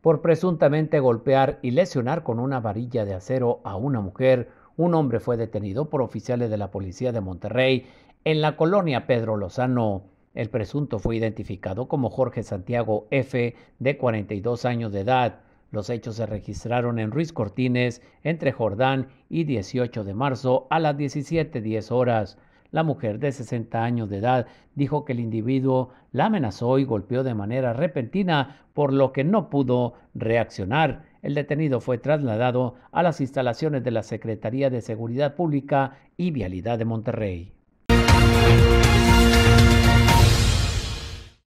por presuntamente golpear y lesionar con una varilla de acero a una mujer, un hombre fue detenido por oficiales de la policía de Monterrey en la colonia Pedro Lozano. El presunto fue identificado como Jorge Santiago F., de 42 años de edad. Los hechos se registraron en Ruiz Cortines entre Jordán y 18 de marzo a las 17.10 horas. La mujer de 60 años de edad dijo que el individuo la amenazó y golpeó de manera repentina, por lo que no pudo reaccionar. El detenido fue trasladado a las instalaciones de la Secretaría de Seguridad Pública y Vialidad de Monterrey.